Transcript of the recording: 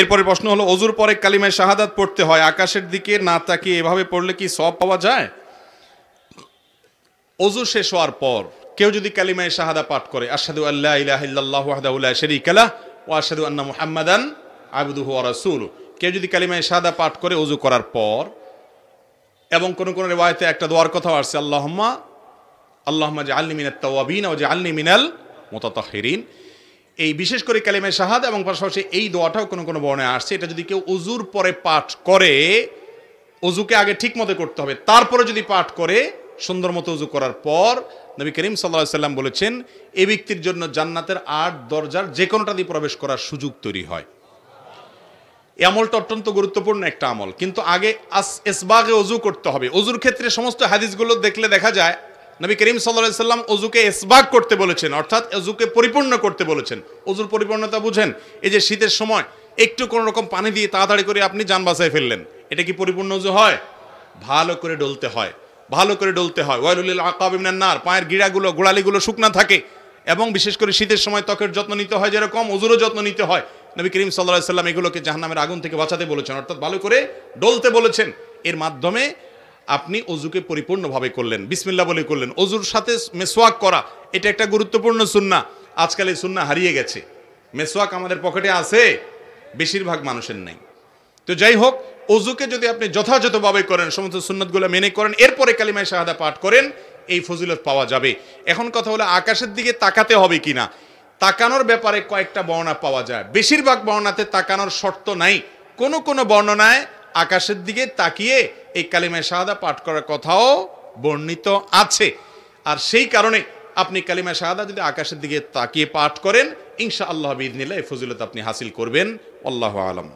এরপরে প্রশ্ন হলো অজুর পরে কালিমায় শাহাদাত পড়তে হয় আকাশের দিকে না তাকে এভাবে পড়লে কি সব পাওয়া যায় অজু শেষ হওয়ার পর কেউ যদি কালিমায় শাহাদা পাঠ করে আসাদু আল্লাহ ও আসাদু আন্না মুহাম্মাদান আবদুহ রাসুল কেউ যদি কালিমায় শাহাদা পাঠ করে অজু করার পর এবং কোনো কোনো রেওয়ায়তে একটা দোয়ার কথাও আসছে আল্লাহম্মা আল্লাহম্মা যে আল্লি মিনাত তাওয়াবিন ও যে আল্লি মিনাল মোতাতাহিরিন এই বিশেষ করে কালিমে শাহাদ এবং পাশাপাশি এই দোয়াটাও কোনো কোনো বর্ণে আসছে এটা যদি কেউ উজুর পরে পাঠ করে অজুকে আগে ঠিক মতো করতে হবে তারপরে যদি পাঠ করে সুন্দর মতো উজু করার পর নবী করিম সাল্লা সাল্লাম বলেছেন এ ব্যক্তির জন্য জান্নাতের আট দরজার যে কোনোটা দিয়ে প্রবেশ করার সুযোগ তৈরি হয় এই আমলটা অত্যন্ত গুরুত্বপূর্ণ একটা আমল কিন্তু আগে আস এসবাগে অজু করতে হবে অজুর ক্ষেত্রে সমস্ত হাদিসগুলো দেখলে দেখা যায় নবী করিম সাল্লা সাল্লাম অজুকে এসবাগ করতে বলেছেন অর্থাৎ অজুকে পরিপূর্ণ করতে বলেছেন অজুর পরিপূর্ণতা বুঝেন এই যে শীতের সময় একটু কোনো রকম পানি দিয়ে তাড়াতাড়ি করে আপনি যান বাসায় ফেললেন এটা কি পরিপূর্ণ অজু হয় ভালো করে ডলতে হয় ভালো করে ডলতে হয় ওয়াইলুল আকাবিমিনার নার পায়ের গিড়াগুলো গোড়ালিগুলো শুকনা থাকে এবং বিশেষ করে শীতের সময় ত্বকের যত্ন নিতে হয় যেরকম অজুরও যত্ন নিতে হয় নবী করিম সাল্লাহ সাল্লাম এগুলোকে জাহান্নামের আগুন থেকে বাঁচাতে বলেছেন অর্থাৎ ভালো করে ডলতে বলেছেন এর মাধ্যমে আপনি অজুকে পরিপূর্ণভাবে করলেন বিসমিল্লা বলে করলেন অজুর সাথে মেসোয়াক করা এটা একটা গুরুত্বপূর্ণ সুন্না আজকাল এই সুন্না হারিয়ে গেছে মেসোয়াক আমাদের পকেটে আছে বেশিরভাগ মানুষের নেই তো যাই হোক অজুকে যদি আপনি যথাযথভাবে করেন সমস্ত সুন্নতগুলো মেনে করেন এরপরে কালিমায় শাহাদা পাঠ করেন এই ফজিলত পাওয়া যাবে এখন কথা হলো আকাশের দিকে তাকাতে হবে কি না তাকানোর ব্যাপারে কয়েকটা বর্ণা পাওয়া যায় বেশিরভাগ বর্ণাতে তাকানোর শর্ত নাই কোনো কোনো বর্ণনায় আকাশের দিকে তাকিয়ে এই কালিমায় শাহাদা পাঠ করার কথাও বর্ণিত আছে আর সেই কারণে আপনি কালিমায় শাহাদা যদি আকাশের দিকে তাকিয়ে পাঠ করেন ইনশা আল্লাহ বিদিনিল্লা এই ফজিলত আপনি হাসিল করবেন আল্লাহ আলম